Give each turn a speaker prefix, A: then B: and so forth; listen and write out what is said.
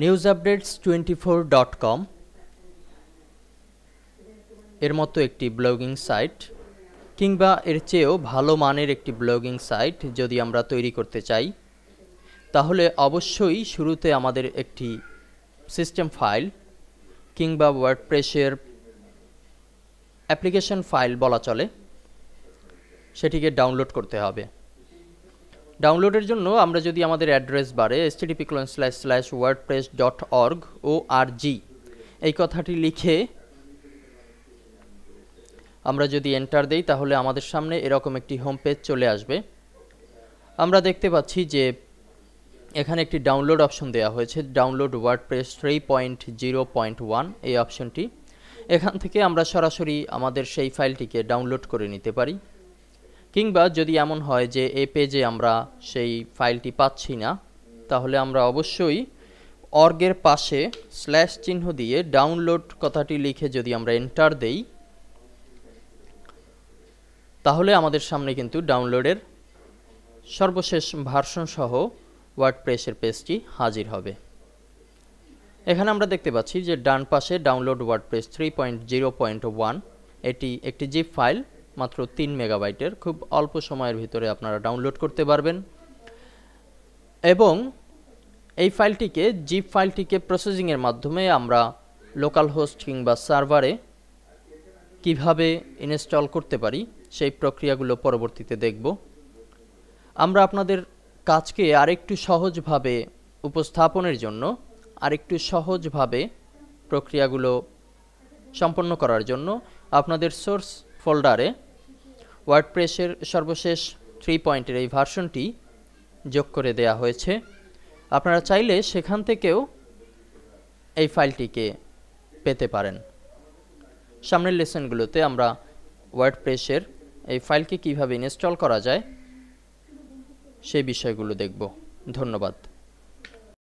A: news updates twenty four dot com এর মতো একটি ব্লগিং সাইট কিংবা এর চেয়েও ভালো মানের একটি ব্লগিং সাইট যদি আমরা তৈরি করতে চাই তাহলে অবশ্যই শুরুতে আমাদের একটি সিস্টেম ফাইল কিংবা প্রেসের অ্যাপ্লিকেশন ফাইল বলা চলে সেটিকে ডাউনলোড করতে হবে ডাউনলোডের জন্য আমরা যদি আমাদের অ্যাড্রেস বারে এসটিডিপি colon slash slash WordPress dot org O R G এই কথাটি লিখে আমরা যদি এন্টার দেই তাহলে আমাদের সামনে এরকম একটি হোম পেজ চলে আসবে আমরা দেখতে পাচ্ছি যে এখানে একটি ডাউনলোড অপশন দেওয়া হয়েছে download WordPress three point zero point one এই অপশনটি এখান থেকে আমরা সরাসরি আমাদের সেই ফাইলটিকে ডাউনলোড করে নিতে পারি কিংবা যদি এমন হয় যে এ পেজে আমরা সেই ফাইলটি পাচ্ছি না তাহলে আমরা অবশ্যই অর্গের পাশে স্ল্যাশ চিহ্ন দিয়ে ডাউনলোড কথাটি লিখে যদি আমরা এন্টার দেই তাহলে আমাদের সামনে কিন্তু ডাউনলোডের সর্বশেষ ভার্সন সহ ওয়ার্ডপ্রেসের পেজটি হাজির হবে এখানে আমরা দেখতে পাচ্ছি যে ডান পাশে download WordPress three point zero point one এটি একটি জিপ ফাইল মাত্র তিন মেগাবাইটের খুব অল্প সময়ের ভিতরে আপনারা ডাউনলোড করতে পারবেন এবং এই ফাইলটিকে জিপ ফাইলটিকে প্রসেসিংয়ের মাধ্যমে আমরা লোকাল হোস্ট কিংবা সার্ভারে কিভাবে ইনস্টল করতে পারি সেই প্রক্রিয়াগুলো পরবর্তীতে দেখব আমরা আপনাদের কাজকে আরেকটু সহজভাবে উপস্থাপনের জন্য আরেকটু সহজভাবে প্রক্রিয়াগুলো সম্পন্ন করার জন্য আপনাদের সোর্স ফোল্ডারে ওয়ার্ডপ্রেসের সর্বশেষ থ্রি পয়েন্টের এই ভার্সনটি যোগ করে দেয়া হয়েছে আপনারা চাইলে সেখান থেকেও এই ফাইলটিকে পেতে পারেন সামনের লেসনগুলোতে আমরা ওয়ার্ডপ্রেসের এই ফাইলকে কিভাবে ইনস্টল করা যায় সেই বিষয়গুলো দেখব ধন্যবাদ